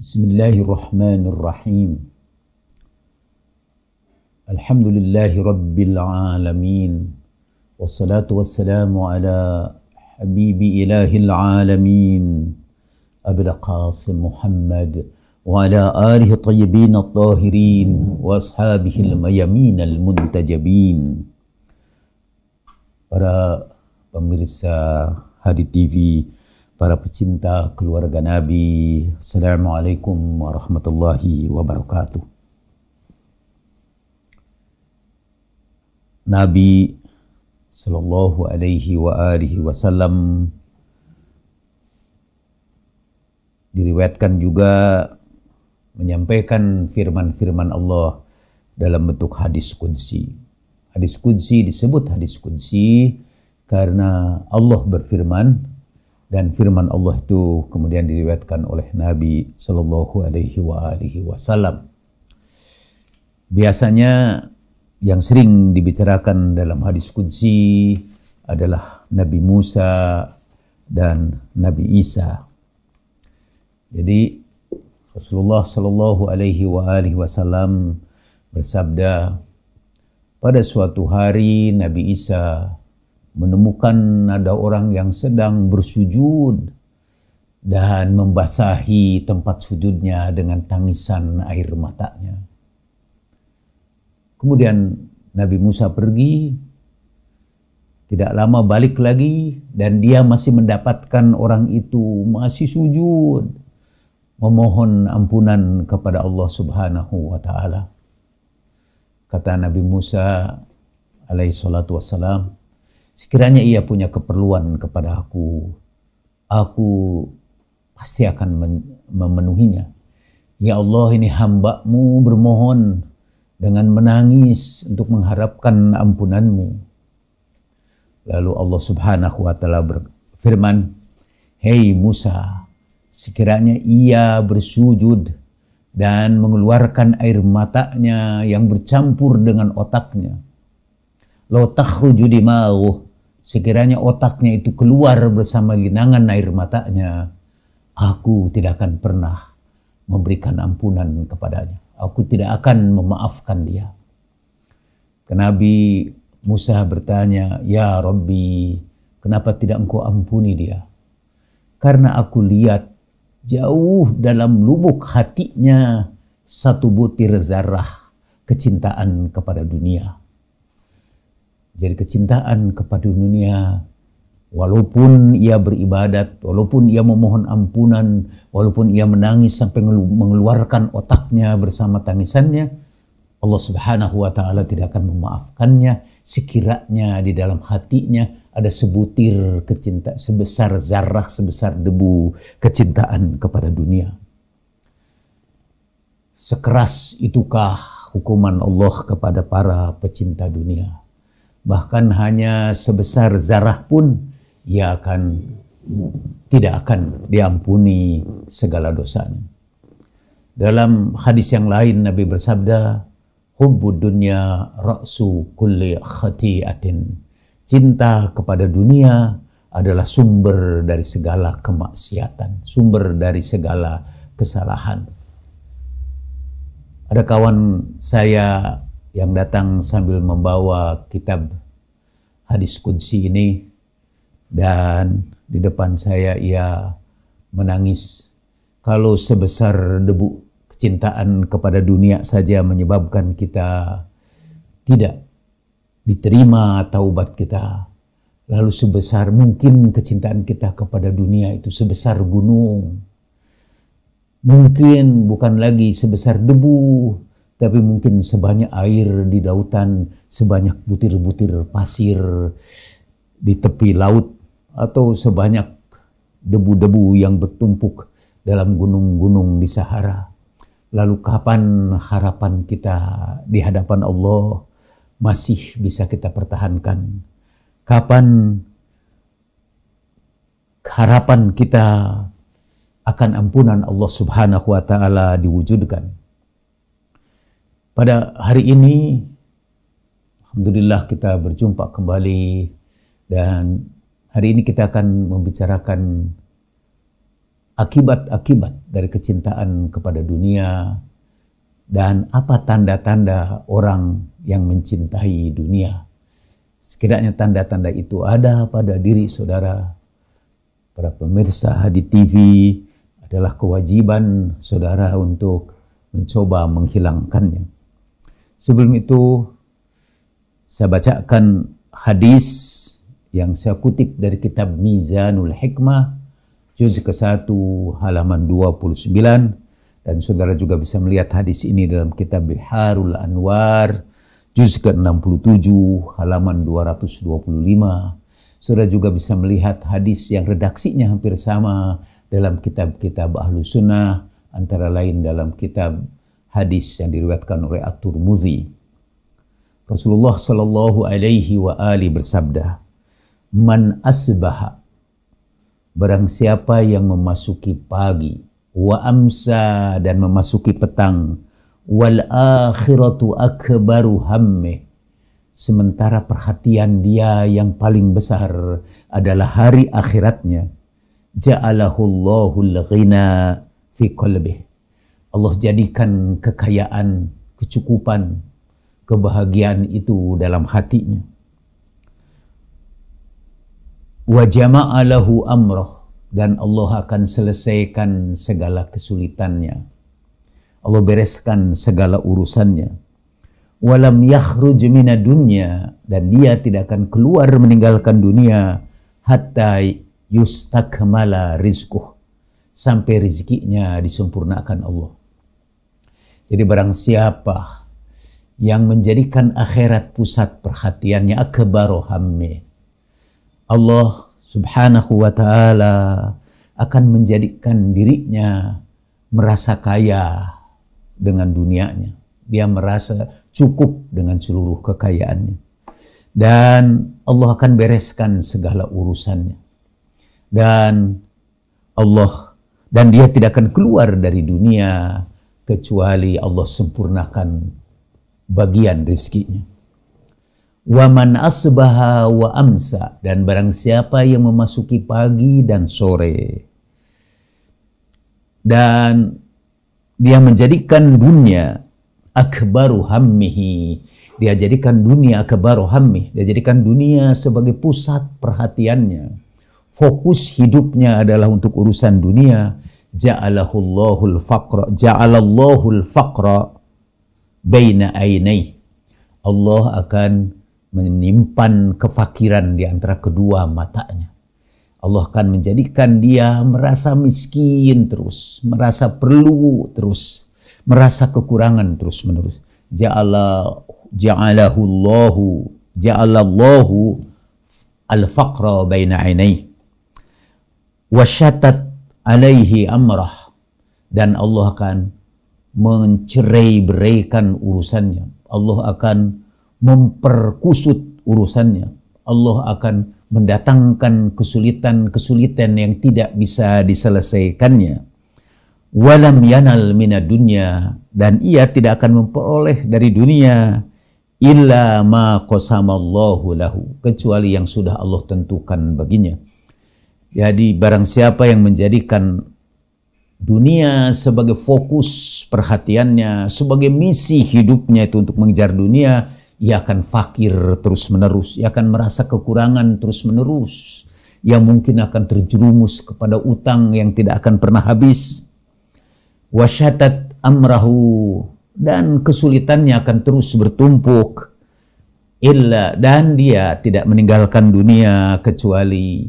بسم الله الرحمن الرحيم الحمد لله رب العالمين والصلاة والسلام على حبيب إله العالمين أبي القاسم محمد وعلى آله الطيبين الطاهرين وأصحابه الميمين المنتجبين Para pemirsa Hadi TV para pecinta keluarga Nabi. Assalamualaikum warahmatullahi wabarakatuh. Nabi sallallahu alaihi wa alihi wasallam diriwayatkan juga menyampaikan firman-firman Allah dalam bentuk hadis kunci. Hadis kunci disebut hadis kunci karena Allah berfirman, dan firman Allah itu kemudian diriwayatkan oleh Nabi Shallallahu Alaihi Wasallam. Biasanya yang sering dibicarakan dalam hadis kunci adalah Nabi Musa dan Nabi Isa. Jadi Rasulullah Shallallahu Alaihi Wasallam bersabda pada suatu hari Nabi Isa menemukan ada orang yang sedang bersujud dan membasahi tempat sujudnya dengan tangisan air matanya. Kemudian Nabi Musa pergi, tidak lama balik lagi dan dia masih mendapatkan orang itu masih sujud memohon ampunan kepada Allah Subhanahu wa taala. Kata Nabi Musa alaihi salatu wassalam, Sekiranya ia punya keperluan kepada aku, aku pasti akan memenuhinya. Ya Allah ini hambamu bermohon dengan menangis untuk mengharapkan ampunanmu. Lalu Allah subhanahu wa ta'ala berfirman, Hei Musa, sekiranya ia bersujud dan mengeluarkan air matanya yang bercampur dengan otaknya. Lo takhruju dimauh Sekiranya otaknya itu keluar bersama linangan air matanya, aku tidak akan pernah memberikan ampunan kepadanya. Aku tidak akan memaafkan dia. Kenabi Musa bertanya, Ya Rabbi, kenapa tidak engkau ampuni dia? Karena aku lihat jauh dalam lubuk hatinya satu butir zarah kecintaan kepada dunia. Jadi kecintaan kepada dunia, walaupun ia beribadat, walaupun ia memohon ampunan, walaupun ia menangis sampai mengeluarkan otaknya bersama tangisannya, Allah Subhanahu wa taala tidak akan memaafkannya sekiranya di dalam hatinya ada sebutir kecinta sebesar zarah sebesar debu kecintaan kepada dunia. Sekeras itukah hukuman Allah kepada para pecinta dunia? bahkan hanya sebesar zarah pun ia akan tidak akan diampuni segala dosanya. Dalam hadis yang lain Nabi bersabda, "Hubbud dunya ra'su kulli khati'atin." Cinta kepada dunia adalah sumber dari segala kemaksiatan, sumber dari segala kesalahan. Ada kawan saya yang datang sambil membawa kitab hadis kunci ini dan di depan saya ia menangis kalau sebesar debu kecintaan kepada dunia saja menyebabkan kita tidak diterima taubat kita lalu sebesar mungkin kecintaan kita kepada dunia itu sebesar gunung mungkin bukan lagi sebesar debu tapi mungkin sebanyak air di lautan, sebanyak butir-butir pasir di tepi laut, atau sebanyak debu-debu yang bertumpuk dalam gunung-gunung di Sahara. Lalu kapan harapan kita di hadapan Allah masih bisa kita pertahankan? Kapan harapan kita akan ampunan Allah Subhanahu wa taala diwujudkan? Pada hari ini, Alhamdulillah kita berjumpa kembali dan hari ini kita akan membicarakan akibat-akibat dari kecintaan kepada dunia dan apa tanda-tanda orang yang mencintai dunia. Sekiranya tanda-tanda itu ada pada diri saudara, para pemirsa di TV, adalah kewajiban saudara untuk mencoba menghilangkannya. Sebelum itu saya bacakan hadis yang saya kutip dari kitab Mizanul Hikmah juz ke-1 halaman 29 dan saudara juga bisa melihat hadis ini dalam kitab Biharul Anwar juz ke-67 halaman 225. Saudara juga bisa melihat hadis yang redaksinya hampir sama dalam kitab-kitab Ahlu Sunnah antara lain dalam kitab hadis yang diriwayatkan oleh At-Turmudzi. Rasulullah sallallahu alaihi wa ali bersabda, "Man asbaha" Barang siapa yang memasuki pagi, wa amsa dan memasuki petang, wal akhiratu akbaru hammih. Sementara perhatian dia yang paling besar adalah hari akhiratnya. Ja'alahullahu Allahul ghina fi qalbih. Allah jadikan kekayaan, kecukupan, kebahagiaan itu dalam hatinya. Wa jama'a lahu amrah dan Allah akan selesaikan segala kesulitannya. Allah bereskan segala urusannya. Walam yakhruj mina dunya dan dia tidak akan keluar meninggalkan dunia hatta yustakmala rizquh sampai rezekinya disempurnakan Allah. Jadi barang siapa yang menjadikan akhirat pusat perhatiannya akbaru hammi. Allah subhanahu wa ta'ala akan menjadikan dirinya merasa kaya dengan dunianya. Dia merasa cukup dengan seluruh kekayaannya. Dan Allah akan bereskan segala urusannya. Dan Allah dan dia tidak akan keluar dari dunia kecuali Allah sempurnakan bagian rizkinya. Waman asbaha wa amsa dan barang siapa yang memasuki pagi dan sore dan dia menjadikan dunia akbaru hammihi dia jadikan dunia akbaru hammih dia jadikan dunia sebagai pusat perhatiannya fokus hidupnya adalah untuk urusan dunia ja'alahullahu al-faqra ja'alallahu al-faqra baina ainai Allah akan menyimpan kefakiran di antara kedua matanya Allah akan menjadikan dia merasa miskin terus merasa perlu terus merasa kekurangan terus menerus ja'ala ja'alahu Allahu ja'alallahu al-faqra baina ainai wasyatat alaihi amrah dan Allah akan mencerai beraikan urusannya Allah akan memperkusut urusannya Allah akan mendatangkan kesulitan-kesulitan yang tidak bisa diselesaikannya walam yanal mina dunya dan ia tidak akan memperoleh dari dunia illa ma qasamallahu lahu kecuali yang sudah Allah tentukan baginya jadi barang siapa yang menjadikan dunia sebagai fokus perhatiannya, sebagai misi hidupnya itu untuk mengejar dunia, ia akan fakir terus-menerus, ia akan merasa kekurangan terus-menerus, ia mungkin akan terjerumus kepada utang yang tidak akan pernah habis. Wasyatat amrahu dan kesulitannya akan terus bertumpuk illa dan dia tidak meninggalkan dunia kecuali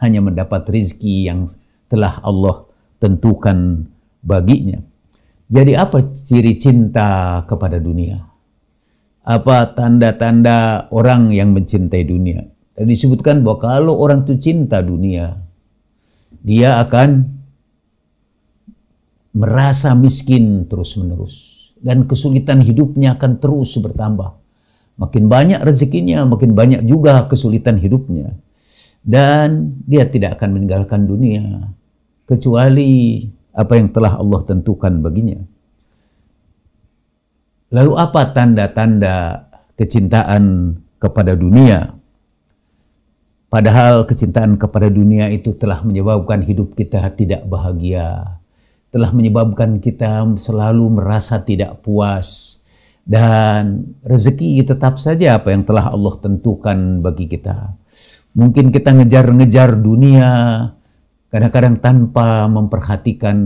hanya mendapat rizki yang telah Allah tentukan baginya. Jadi apa ciri cinta kepada dunia? Apa tanda-tanda orang yang mencintai dunia? Dan disebutkan bahwa kalau orang itu cinta dunia, dia akan merasa miskin terus-menerus dan kesulitan hidupnya akan terus bertambah. Makin banyak rezekinya, makin banyak juga kesulitan hidupnya dan dia tidak akan meninggalkan dunia kecuali apa yang telah Allah tentukan baginya. Lalu apa tanda-tanda kecintaan kepada dunia? Padahal kecintaan kepada dunia itu telah menyebabkan hidup kita tidak bahagia, telah menyebabkan kita selalu merasa tidak puas dan rezeki tetap saja apa yang telah Allah tentukan bagi kita. Mungkin kita ngejar-ngejar dunia, kadang-kadang tanpa memperhatikan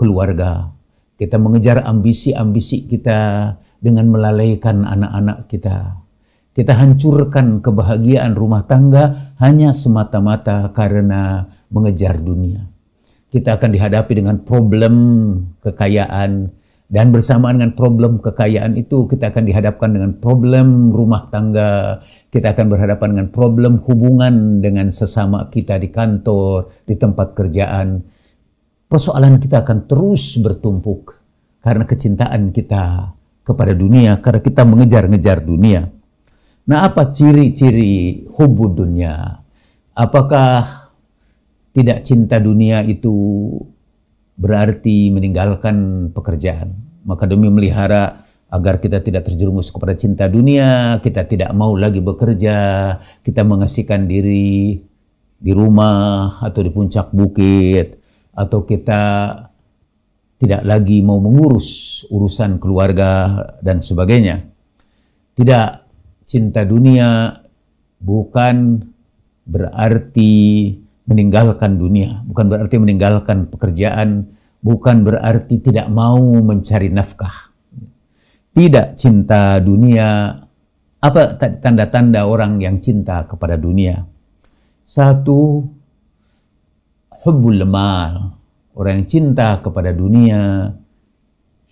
keluarga. Kita mengejar ambisi-ambisi kita dengan melalaikan anak-anak kita. Kita hancurkan kebahagiaan rumah tangga hanya semata-mata karena mengejar dunia. Kita akan dihadapi dengan problem kekayaan, dan bersamaan dengan problem kekayaan itu, kita akan dihadapkan dengan problem rumah tangga, kita akan berhadapan dengan problem hubungan dengan sesama kita di kantor, di tempat kerjaan. Persoalan kita akan terus bertumpuk karena kecintaan kita kepada dunia, karena kita mengejar-ngejar dunia. Nah, apa ciri-ciri hubud dunia? Apakah tidak cinta dunia itu berarti meninggalkan pekerjaan. Maka demi melihara agar kita tidak terjerumus kepada cinta dunia, kita tidak mau lagi bekerja, kita mengasihkan diri di rumah atau di puncak bukit, atau kita tidak lagi mau mengurus urusan keluarga dan sebagainya. Tidak, cinta dunia bukan berarti meninggalkan dunia, bukan berarti meninggalkan pekerjaan, bukan berarti tidak mau mencari nafkah. Tidak cinta dunia, apa tanda-tanda orang yang cinta kepada dunia? Satu, hubbul lemal Orang yang cinta kepada dunia,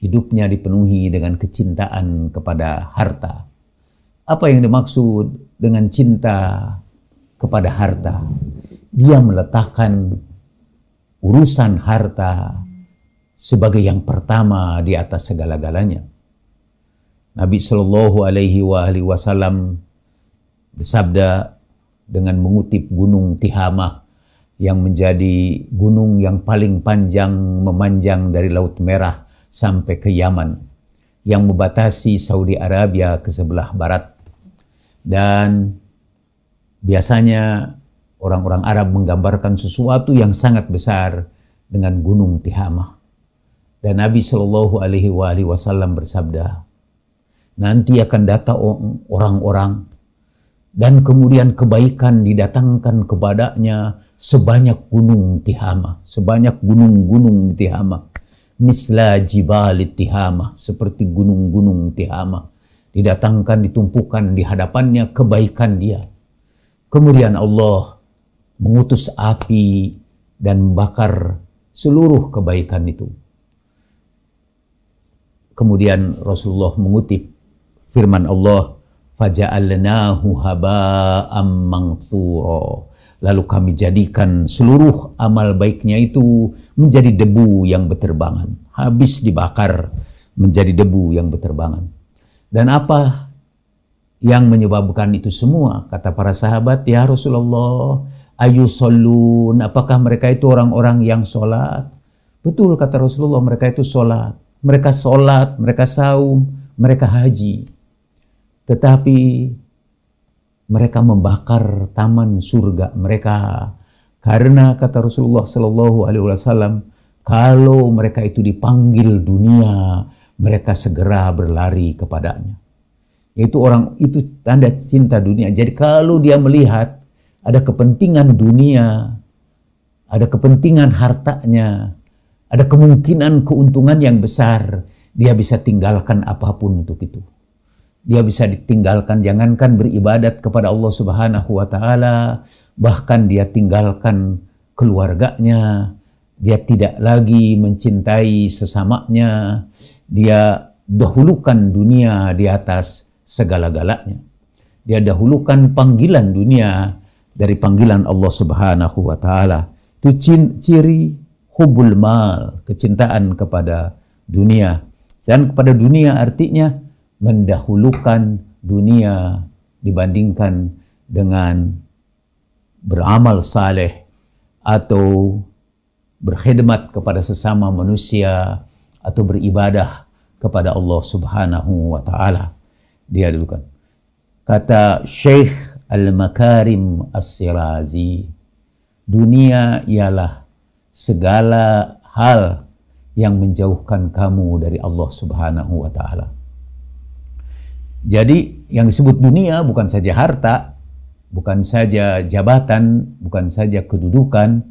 hidupnya dipenuhi dengan kecintaan kepada harta. Apa yang dimaksud dengan cinta kepada harta? dia meletakkan urusan harta sebagai yang pertama di atas segala-galanya. Nabi Shallallahu Alaihi Wasallam bersabda dengan mengutip Gunung Tihama yang menjadi gunung yang paling panjang memanjang dari Laut Merah sampai ke Yaman yang membatasi Saudi Arabia ke sebelah barat dan biasanya orang-orang Arab menggambarkan sesuatu yang sangat besar dengan gunung Tihamah. Dan Nabi Shallallahu Alaihi Wasallam bersabda, nanti akan datang orang-orang dan kemudian kebaikan didatangkan kepadanya sebanyak gunung Tihamah, sebanyak gunung-gunung Tihamah, misla jibalit Tihamah seperti gunung-gunung Tihamah didatangkan ditumpukan di hadapannya kebaikan dia. Kemudian Allah mengutus api dan membakar seluruh kebaikan itu. Kemudian Rasulullah mengutip firman Allah, "Faja'alnahu haba'am mangthura." Lalu kami jadikan seluruh amal baiknya itu menjadi debu yang berterbangan, habis dibakar menjadi debu yang berterbangan. Dan apa yang menyebabkan itu semua? Kata para sahabat, "Ya Rasulullah, ayu solun, apakah mereka itu orang-orang yang sholat? Betul kata Rasulullah, mereka itu sholat. Mereka sholat, mereka saum, mereka haji. Tetapi mereka membakar taman surga mereka. Karena kata Rasulullah Shallallahu Alaihi Wasallam, kalau mereka itu dipanggil dunia, mereka segera berlari kepadanya. Yaitu orang itu tanda cinta dunia. Jadi kalau dia melihat ada kepentingan dunia, ada kepentingan hartanya, ada kemungkinan keuntungan yang besar, dia bisa tinggalkan apapun untuk itu. Dia bisa ditinggalkan, jangankan beribadat kepada Allah Subhanahu wa Ta'ala, bahkan dia tinggalkan keluarganya, dia tidak lagi mencintai sesamanya, dia dahulukan dunia di atas segala-galanya. Dia dahulukan panggilan dunia dari panggilan Allah Subhanahu wa taala. Itu ciri hubul mal, kecintaan kepada dunia. Dan kepada dunia artinya mendahulukan dunia dibandingkan dengan beramal saleh atau berkhidmat kepada sesama manusia atau beribadah kepada Allah Subhanahu wa taala. Dia dulukan. Kata Syekh Al-Makarim As-Sirazi Dunia ialah segala hal yang menjauhkan kamu dari Allah Subhanahu wa taala. Jadi yang disebut dunia bukan saja harta, bukan saja jabatan, bukan saja kedudukan,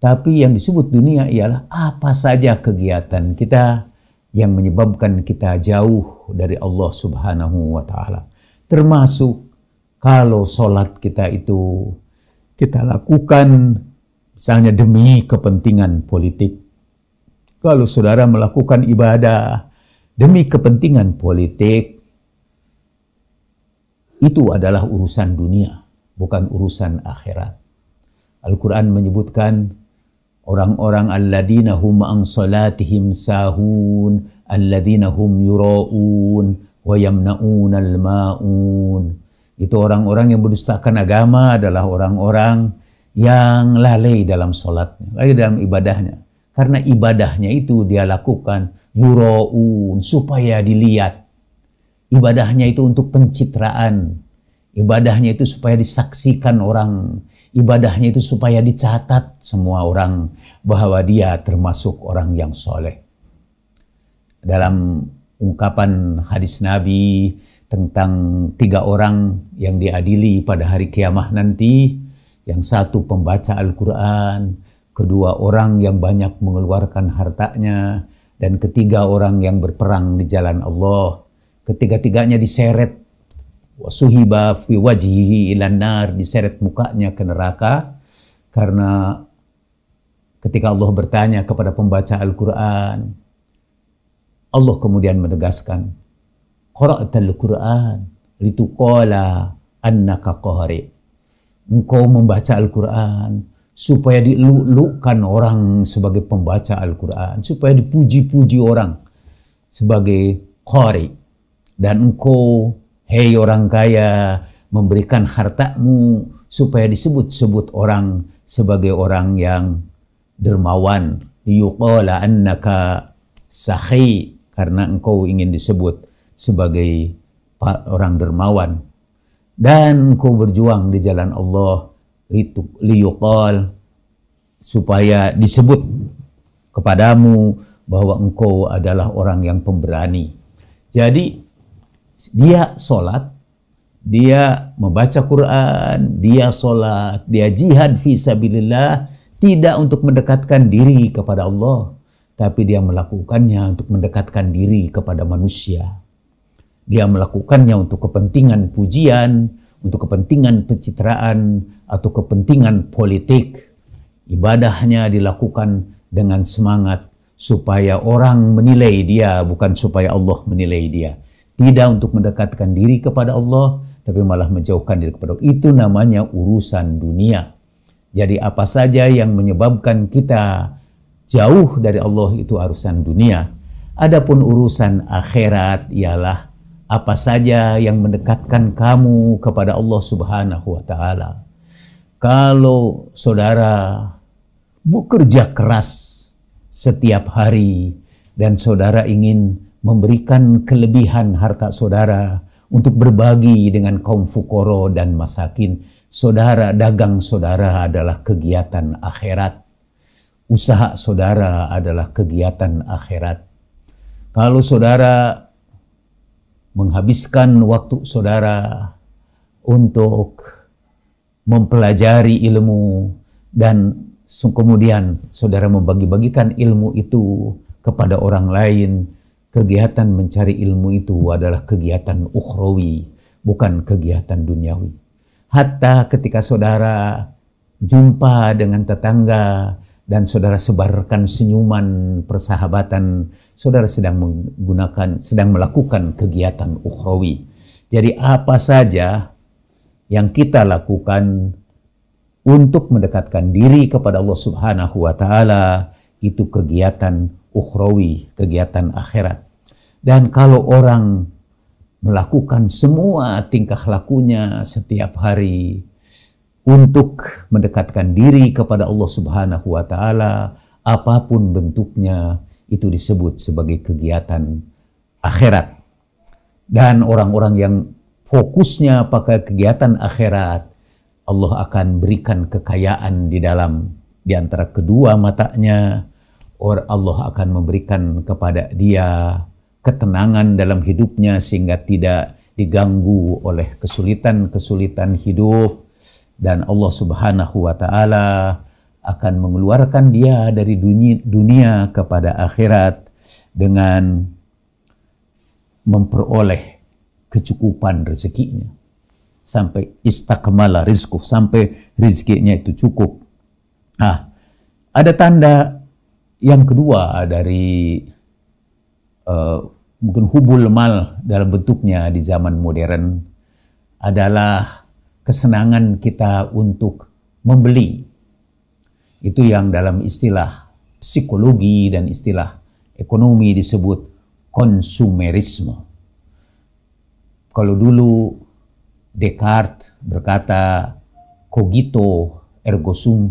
tapi yang disebut dunia ialah apa saja kegiatan kita yang menyebabkan kita jauh dari Allah Subhanahu wa taala. Termasuk kalau sholat kita itu kita lakukan misalnya demi kepentingan politik, kalau saudara melakukan ibadah demi kepentingan politik, itu adalah urusan dunia, bukan urusan akhirat. Al-Quran menyebutkan orang-orang alladzina hum an salatihim sahun alladzina hum yura'un wa yamna'un al-ma'un itu orang-orang yang berdustakan agama adalah orang-orang yang lalai dalam sholatnya, lalai dalam ibadahnya. Karena ibadahnya itu dia lakukan yuroun supaya dilihat. Ibadahnya itu untuk pencitraan. Ibadahnya itu supaya disaksikan orang. Ibadahnya itu supaya dicatat semua orang bahwa dia termasuk orang yang soleh. Dalam ungkapan hadis Nabi tentang tiga orang yang diadili pada hari kiamah nanti. Yang satu pembaca Al-Quran, kedua orang yang banyak mengeluarkan hartanya, dan ketiga orang yang berperang di jalan Allah. Ketiga-tiganya diseret wasuhiba fi wajihi ilanar diseret mukanya ke neraka karena ketika Allah bertanya kepada pembaca Al-Quran Allah kemudian menegaskan qara'tal Qur'an lituqala annaka qari. Engkau membaca Al-Qur'an supaya dilulukan orang sebagai pembaca Al-Qur'an, supaya dipuji-puji orang sebagai qari. Dan engkau hei orang kaya memberikan hartamu supaya disebut-sebut orang sebagai orang yang dermawan yuqala annaka sahi karena engkau ingin disebut sebagai orang dermawan dan ku berjuang di jalan Allah liyukal supaya disebut kepadamu bahwa engkau adalah orang yang pemberani. Jadi dia sholat, dia membaca Quran, dia sholat, dia jihad fi sabilillah, tidak untuk mendekatkan diri kepada Allah, tapi dia melakukannya untuk mendekatkan diri kepada manusia. Dia melakukannya untuk kepentingan pujian, untuk kepentingan pencitraan, atau kepentingan politik. Ibadahnya dilakukan dengan semangat supaya orang menilai dia, bukan supaya Allah menilai dia. Tidak untuk mendekatkan diri kepada Allah, tapi malah menjauhkan diri kepada Allah. Itu namanya urusan dunia. Jadi apa saja yang menyebabkan kita jauh dari Allah itu urusan dunia. Adapun urusan akhirat ialah apa saja yang mendekatkan kamu kepada Allah Subhanahu wa taala. Kalau saudara bekerja keras setiap hari dan saudara ingin memberikan kelebihan harta saudara untuk berbagi dengan kaum fukoro dan masakin, saudara dagang saudara adalah kegiatan akhirat. Usaha saudara adalah kegiatan akhirat. Kalau saudara menghabiskan waktu saudara untuk mempelajari ilmu dan kemudian saudara membagi-bagikan ilmu itu kepada orang lain. Kegiatan mencari ilmu itu adalah kegiatan ukhrawi, bukan kegiatan duniawi. Hatta ketika saudara jumpa dengan tetangga dan saudara sebarkan senyuman persahabatan, saudara sedang menggunakan, sedang melakukan kegiatan ukhrawi. Jadi apa saja yang kita lakukan untuk mendekatkan diri kepada Allah Subhanahu wa taala itu kegiatan ukhrawi, kegiatan akhirat. Dan kalau orang melakukan semua tingkah lakunya setiap hari untuk mendekatkan diri kepada Allah Subhanahu wa taala apapun bentuknya itu disebut sebagai kegiatan akhirat. Dan orang-orang yang fokusnya pada kegiatan akhirat, Allah akan berikan kekayaan di dalam di antara kedua matanya. Or Allah akan memberikan kepada dia ketenangan dalam hidupnya sehingga tidak diganggu oleh kesulitan-kesulitan hidup dan Allah Subhanahu wa taala akan mengeluarkan dia dari dunia, dunia kepada akhirat dengan memperoleh kecukupan rezekinya sampai istakmalah rizkuf sampai rezekinya itu cukup. Nah, ada tanda yang kedua dari uh, mungkin hubul mal dalam bentuknya di zaman modern adalah kesenangan kita untuk membeli. Itu yang dalam istilah psikologi dan istilah ekonomi disebut konsumerisme. Kalau dulu Descartes berkata cogito ergo sum,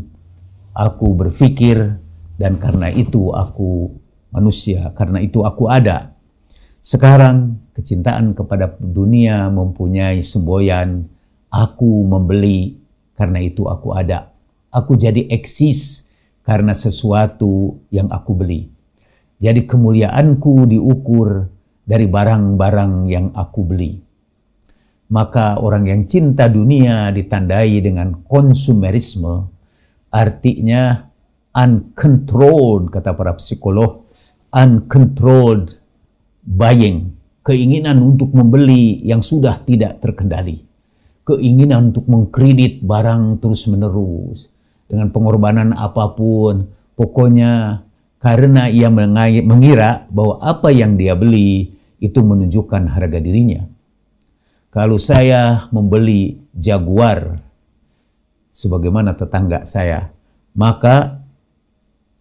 aku berpikir dan karena itu aku manusia, karena itu aku ada. Sekarang kecintaan kepada dunia mempunyai semboyan Aku membeli karena itu aku ada. Aku jadi eksis karena sesuatu yang aku beli. Jadi kemuliaanku diukur dari barang-barang yang aku beli. Maka orang yang cinta dunia ditandai dengan konsumerisme, artinya uncontrolled kata para psikolog, uncontrolled buying, keinginan untuk membeli yang sudah tidak terkendali keinginan untuk mengkredit barang terus-menerus dengan pengorbanan apapun. Pokoknya karena ia mengira bahwa apa yang dia beli itu menunjukkan harga dirinya. Kalau saya membeli Jaguar sebagaimana tetangga saya, maka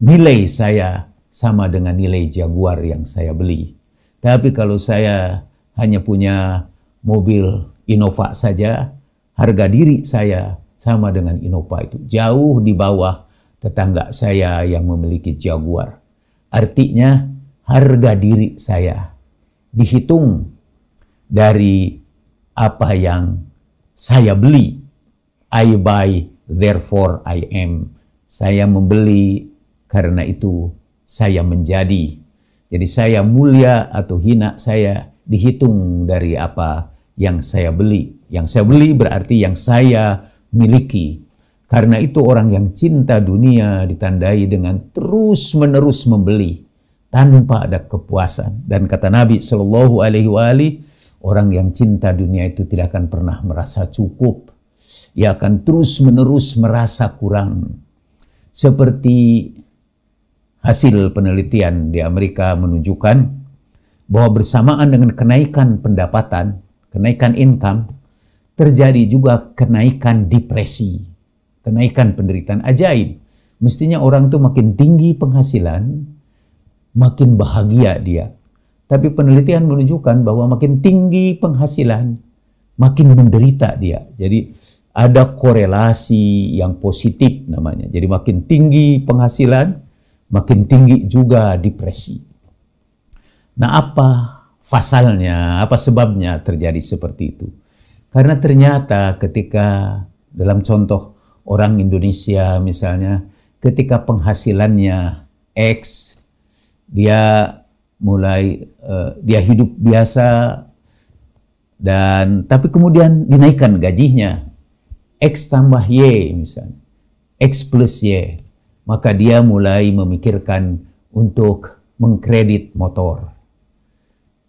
nilai saya sama dengan nilai Jaguar yang saya beli. Tapi kalau saya hanya punya mobil Innova saja harga diri saya sama dengan Innova itu jauh di bawah tetangga saya yang memiliki Jaguar. Artinya harga diri saya dihitung dari apa yang saya beli. I buy, therefore I am. Saya membeli, karena itu saya menjadi. Jadi saya mulia atau hina saya dihitung dari apa yang saya beli. Yang saya beli berarti yang saya miliki. Karena itu orang yang cinta dunia ditandai dengan terus-menerus membeli tanpa ada kepuasan. Dan kata Nabi Shallallahu Alaihi Wasallam, orang yang cinta dunia itu tidak akan pernah merasa cukup. Ia akan terus-menerus merasa kurang. Seperti hasil penelitian di Amerika menunjukkan bahwa bersamaan dengan kenaikan pendapatan, kenaikan income, terjadi juga kenaikan depresi, kenaikan penderitaan ajaib. Mestinya orang itu makin tinggi penghasilan, makin bahagia dia. Tapi penelitian menunjukkan bahwa makin tinggi penghasilan, makin menderita dia. Jadi ada korelasi yang positif namanya. Jadi makin tinggi penghasilan, makin tinggi juga depresi. Nah, apa fasalnya, apa sebabnya terjadi seperti itu. Karena ternyata ketika dalam contoh orang Indonesia misalnya, ketika penghasilannya X, dia mulai uh, dia hidup biasa dan tapi kemudian dinaikkan gajinya X tambah Y misalnya X plus Y maka dia mulai memikirkan untuk mengkredit motor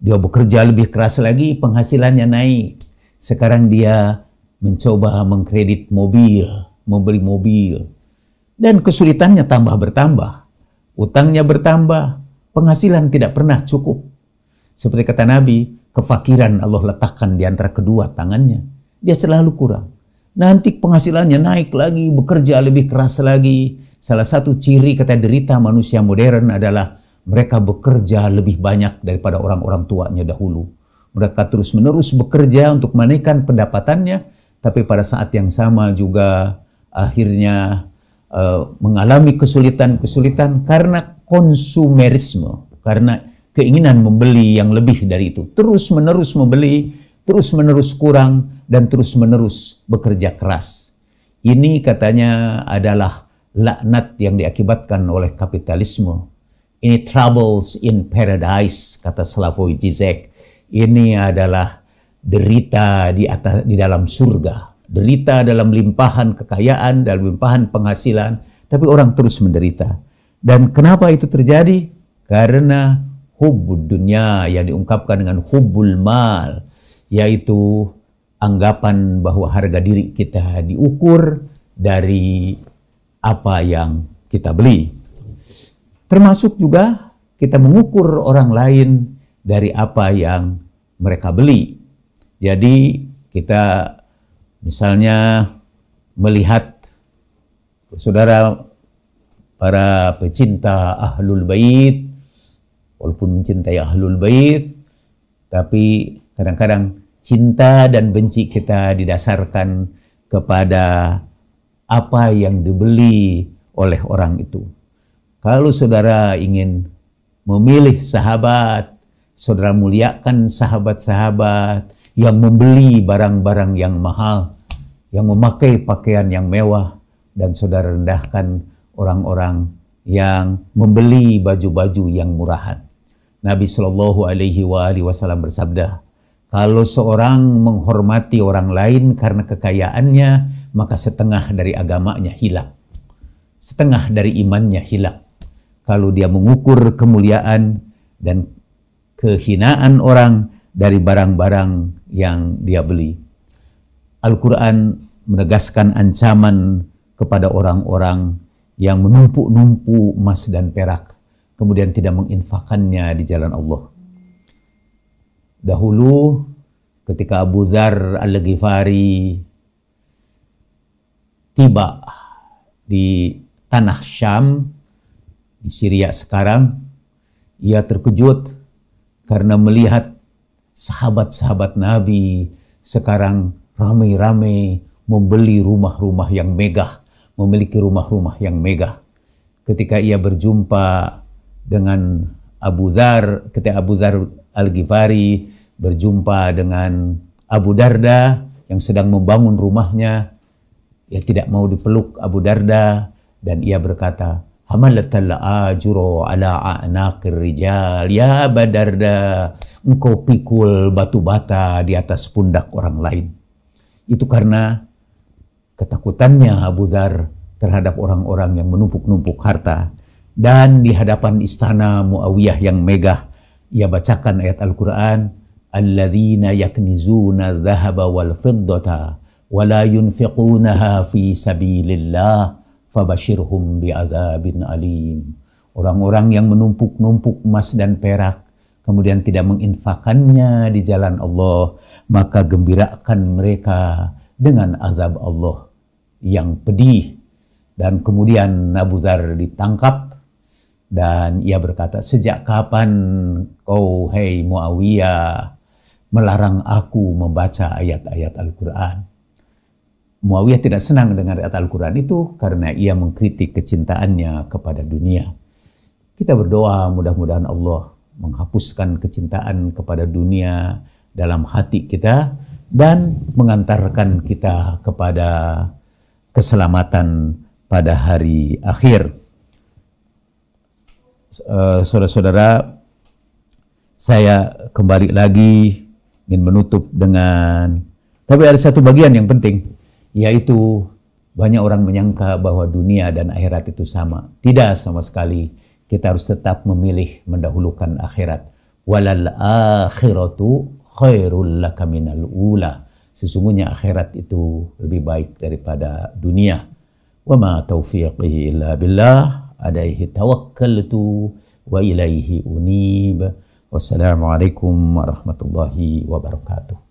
dia bekerja lebih keras lagi, penghasilannya naik. Sekarang dia mencoba mengkredit mobil, membeli mobil. Dan kesulitannya tambah bertambah. Utangnya bertambah, penghasilan tidak pernah cukup. Seperti kata Nabi, kefakiran Allah letakkan di antara kedua tangannya. Dia selalu kurang. Nanti penghasilannya naik lagi, bekerja lebih keras lagi. Salah satu ciri kata derita manusia modern adalah mereka bekerja lebih banyak daripada orang-orang tuanya dahulu. Mereka terus-menerus bekerja untuk menaikkan pendapatannya, tapi pada saat yang sama juga akhirnya uh, mengalami kesulitan-kesulitan karena konsumerisme, karena keinginan membeli yang lebih dari itu. Terus-menerus membeli, terus-menerus kurang, dan terus-menerus bekerja keras. Ini katanya adalah laknat yang diakibatkan oleh kapitalisme ini troubles in paradise kata Slavoj Zizek. Ini adalah derita di atas di dalam surga, derita dalam limpahan kekayaan, dalam limpahan penghasilan, tapi orang terus menderita. Dan kenapa itu terjadi? Karena hubud dunia yang diungkapkan dengan hubul mal, yaitu anggapan bahwa harga diri kita diukur dari apa yang kita beli. Termasuk juga kita mengukur orang lain dari apa yang mereka beli. Jadi kita misalnya melihat saudara para pecinta ahlul bait walaupun mencintai ahlul bait tapi kadang-kadang cinta dan benci kita didasarkan kepada apa yang dibeli oleh orang itu. Kalau saudara ingin memilih sahabat, saudara muliakan sahabat-sahabat yang membeli barang-barang yang mahal, yang memakai pakaian yang mewah, dan saudara rendahkan orang-orang yang membeli baju-baju yang murahan. Nabi Shallallahu Alaihi Wasallam bersabda, kalau seorang menghormati orang lain karena kekayaannya, maka setengah dari agamanya hilang, setengah dari imannya hilang kalau dia mengukur kemuliaan dan kehinaan orang dari barang-barang yang dia beli. Al-Quran menegaskan ancaman kepada orang-orang yang menumpuk-numpuk emas dan perak, kemudian tidak menginfakannya di jalan Allah. Dahulu ketika Abu Dhar Al-Ghifari tiba di tanah Syam, di Syria sekarang, ia terkejut karena melihat sahabat-sahabat Nabi sekarang ramai-ramai membeli rumah-rumah yang megah, memiliki rumah-rumah yang megah. Ketika ia berjumpa dengan Abu Dhar, ketika Abu Dhar Al-Ghifari berjumpa dengan Abu Darda yang sedang membangun rumahnya, ia tidak mau dipeluk Abu Darda dan ia berkata, Hamalatal ajuro ala anakir rijal. Ya badarda, engkau pikul batu bata di atas pundak orang lain. Itu karena ketakutannya Abu Dhar terhadap orang-orang yang menumpuk-numpuk harta. Dan di hadapan istana Muawiyah yang megah, ia bacakan ayat Al-Quran, Alladzina yaknizuna dhahaba wal fiddata, wa la yunfiqunaha fi sabilillah, fabashirhum bi'adzabin alim. Orang-orang yang menumpuk-numpuk emas dan perak, kemudian tidak menginfakannya di jalan Allah, maka gembirakan mereka dengan azab Allah yang pedih. Dan kemudian Abu Dhar ditangkap dan ia berkata, sejak kapan kau, hei Muawiyah, melarang aku membaca ayat-ayat Al-Quran? Muawiyah tidak senang dengan ayat Al-Quran itu karena ia mengkritik kecintaannya kepada dunia. Kita berdoa mudah-mudahan Allah menghapuskan kecintaan kepada dunia dalam hati kita dan mengantarkan kita kepada keselamatan pada hari akhir. saudara eh, saudara-saudara, saya kembali lagi ingin menutup dengan tapi ada satu bagian yang penting yaitu banyak orang menyangka bahwa dunia dan akhirat itu sama. Tidak sama sekali. Kita harus tetap memilih mendahulukan akhirat. Walal akhiratu khairul laka minal ula. Sesungguhnya akhirat itu lebih baik daripada dunia. Wa ma taufiqihi illa billah. Adaihi tawakkaltu wa ilaihi unib. Wassalamualaikum warahmatullahi wabarakatuh.